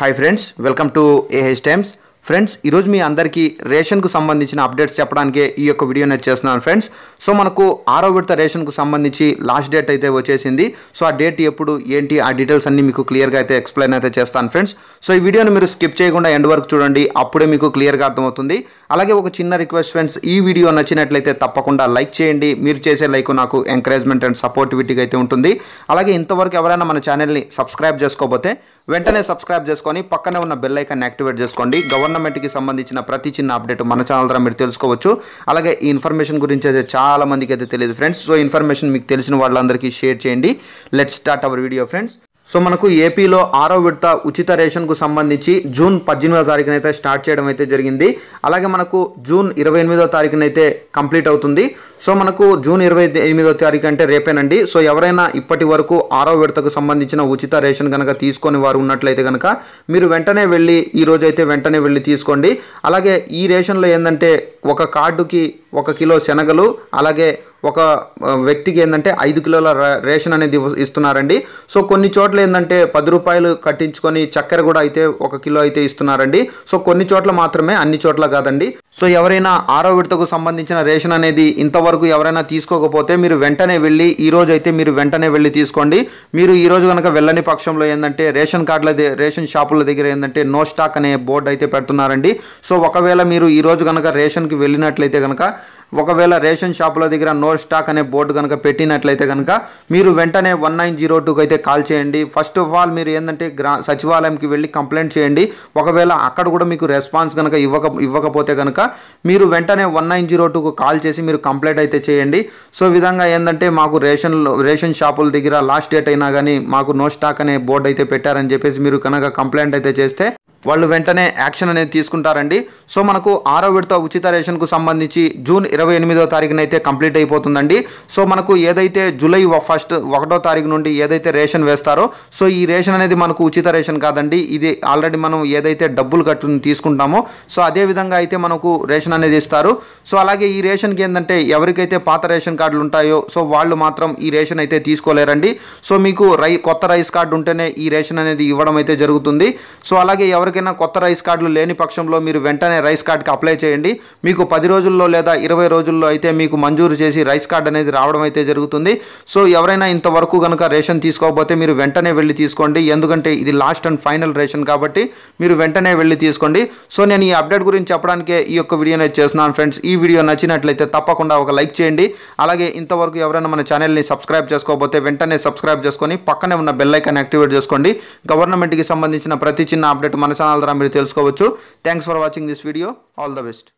hi friends welcome to A H times friends ఈరోజు మీ అందరికీ రేషన్కు సంబంధించిన అప్డేట్స్ చెప్పడానికే ఈ యొక్క వీడియో నేను చేస్తున్నాను ఫ్రెండ్స్ సో మనకు ఆరో విడత రేషన్కు సంబంధించి లాస్ట్ డేట్ అయితే వచ్చేసింది సో ఆ డేట్ ఎప్పుడు ఏంటి ఆ డీటెయిల్స్ అన్నీ మీకు క్లియర్గా అయితే ఎక్స్ప్లెయిన్ అయితే చేస్తాను ఫ్రెండ్స్ సో ఈ వీడియోని మీరు స్కిప్ చేయకుండా ఎండ్ వరకు చూడండి అప్పుడే మీకు క్లియర్గా అర్థమవుతుంది అలాగే ఒక చిన్న రిక్వెస్ట్ ఫ్రెండ్స్ ఈ వీడియో నచ్చినట్లయితే తప్పకుండా లైక్ చేయండి మీరు చేసే లైక్ నాకు ఎంకరేజ్మెంట్ అండ్ సపోర్టివిటీగా అయితే ఉంటుంది అలాగే ఇంతవరకు ఎవరైనా మన ఛానల్ని సబ్స్క్రైబ్ చేసుకోకపోతే వెంటనే సబ్స్క్రైబ్ చేసుకొని పక్కనే ఉన్న బెల్ ఐకాన్ యాక్టివేట్ చేసుకోండి గవర్నమెంట్కి సంబంధించిన ప్రతి చిన్న అప్డేట్ మన ఛానల్ ద్వారా మీరు తెలుసుకోవచ్చు అలాగే ఈ ఇన్ఫర్మేషన్ గురించి అయితే చాలా మందికి అయితే తెలియదు ఫ్రెండ్స్ సో ఇన్ఫర్మేషన్ మీకు తెలిసిన వాళ్ళందరికీ షేర్ చేయండి let start our video friends so మనకు ఏపీలో ఆరో విడత ఉచిత రేషన్కు సంబంధించి జూన్ పద్దెనిమిదో తారీఖునైతే స్టార్ట్ చేయడం అయితే జరిగింది అలాగే మనకు జూన్ ఇరవై ఎనిమిదో తారీఖునైతే కంప్లీట్ అవుతుంది సో మనకు జూన్ ఇరవై ఎనిమిదో తారీఖు అంటే రేపేనండి సో ఎవరైనా ఇప్పటి వరకు ఆరో విడతకు సంబంధించిన ఉచిత రేషన్ కనుక తీసుకొని వారు ఉన్నట్లయితే కనుక మీరు వెంటనే వెళ్ళి ఈ రోజు అయితే వెంటనే వెళ్ళి తీసుకోండి అలాగే ఈ రేషన్లో ఏంటంటే ఒక కార్డుకి ఒక కిలో శనగలు అలాగే ఒక వ్యక్తికి ఏంటంటే ఐదు కిలోల రేషన్ అనేది ఇస్తున్నారండి సో కొన్ని చోట్ల ఏంటంటే పది రూపాయలు కట్టించుకొని చక్కెర కూడా అయితే ఒక కిలో అయితే ఇస్తున్నారండి సో కొన్ని చోట్ల మాత్రమే అన్ని చోట్ల కాదండి సో ఎవరైనా ఆరో విడతకు సంబంధించిన రేషన్ అనేది ఇంతవరకు ఎవరైనా తీసుకోకపోతే మీరు వెంటనే వెళ్ళి ఈ రోజు అయితే మీరు వెంటనే వెళ్ళి తీసుకోండి మీరు ఈ రోజు కనుక వెళ్ళని పక్షంలో ఏంటంటే రేషన్ కార్డుల రేషన్ షాపుల దగ్గర ఏంటంటే నో స్టాక్ అనే బోర్డు అయితే పెడుతున్నారండి సో ఒకవేళ మీరు ఈ రోజు కనుక రేషన్కి వెళ్ళినట్లయితే కనుక ఒకవేళ రేషన్ షాపుల దగ్గర నో స్టాక్ అనే బోర్డు కనుక పెట్టినట్లయితే కనుక మీరు వెంటనే వన్ నైన్ జీరో టూకి అయితే కాల్ చేయండి ఫస్ట్ ఆఫ్ ఆల్ మీరు ఏంటంటే గ్రా సచివాలయంకి వెళ్ళి కంప్లైంట్ చేయండి ఒకవేళ అక్కడ కూడా మీకు రెస్పాన్స్ కనుక ఇవ్వక ఇవ్వకపోతే కనుక మీరు వెంటనే వన్ నైన్ జీరో టూకు కాల్ చేసి మీరు కంప్లైంట్ అయితే చేయండి సో విధంగా ఏంటంటే మాకు రేషన్ రేషన్ షాపుల దగ్గర లాస్ట్ డేట్ అయినా కానీ మాకు నో స్టాక్ అనే బోర్డు అయితే పెట్టారని చెప్పేసి మీరు కనుక కంప్లైంట్ అయితే చేస్తే వాళ్ళు వెంటనే యాక్షన్ అనేది తీసుకుంటారండి సో మనకు ఆరో విడత ఉచిత రేషన్కు సంబంధించి జూన్ ఇరవై ఎనిమిదో తారీఖునైతే కంప్లీట్ అయిపోతుందండి సో మనకు ఏదైతే జూలై ఫస్ట్ ఒకటో తారీఖు నుండి ఏదైతే రేషన్ వేస్తారో సో ఈ రేషన్ అనేది మనకు ఉచిత రేషన్ కాదండి ఇది ఆల్రెడీ మనం ఏదైతే డబ్బులు కట్టు తీసుకుంటామో సో అదే విధంగా అయితే మనకు రేషన్ అనేది ఇస్తారు సో అలాగే ఈ రేషన్కి ఏంటంటే ఎవరికైతే పాత రేషన్ కార్డులు ఉంటాయో సో వాళ్ళు మాత్రం ఈ రేషన్ అయితే తీసుకోలేరండి సో మీకు రై కొత్త రైస్ కార్డు ఉంటేనే ఈ రేషన్ అనేది ఇవ్వడం అయితే జరుగుతుంది సో అలాగే ఎవరికైతే ఎవరికైనా కొత్త రైస్ కార్డులు లేని పక్షంలో మీరు వెంటనే రైస్ కార్డుకి అప్లై చేయండి మీకు పది రోజుల్లో లేదా ఇరవై రోజుల్లో అయితే మీకు మంజూరు చేసి రైస్ కార్డు అనేది రావడం అయితే జరుగుతుంది సో ఎవరైనా ఇంతవరకు కనుక రేషన్ తీసుకోకపోతే మీరు వెంటనే వెళ్ళి తీసుకోండి ఎందుకంటే ఇది లాస్ట్ అండ్ ఫైనల్ రేషన్ కాబట్టి మీరు వెంటనే వెళ్ళి తీసుకోండి సో నేను ఈ అప్డేట్ గురించి చెప్పడానికే ఈ యొక్క వీడియో నేను చేస్తున్నాను ఫ్రెండ్స్ ఈ వీడియో నచ్చినట్లయితే తప్పకుండా ఒక లైక్ చేయండి అలాగే ఇంతవరకు ఎవరైనా మన ఛానల్ని సబ్స్క్రైబ్ చేసుకోకపోతే వెంటనే సబ్స్క్రైబ్ చేసుకొని పక్కనే ఉన్న బెల్ యాక్టివేట్ చేసుకోండి గవర్నమెంట్కి సంబంధించిన ప్రతి చిన్న అప్డేట్ మన ఛానల్ ద్వారా మీరు తెలుసుకోవచ్చు thanks for watching this video all the best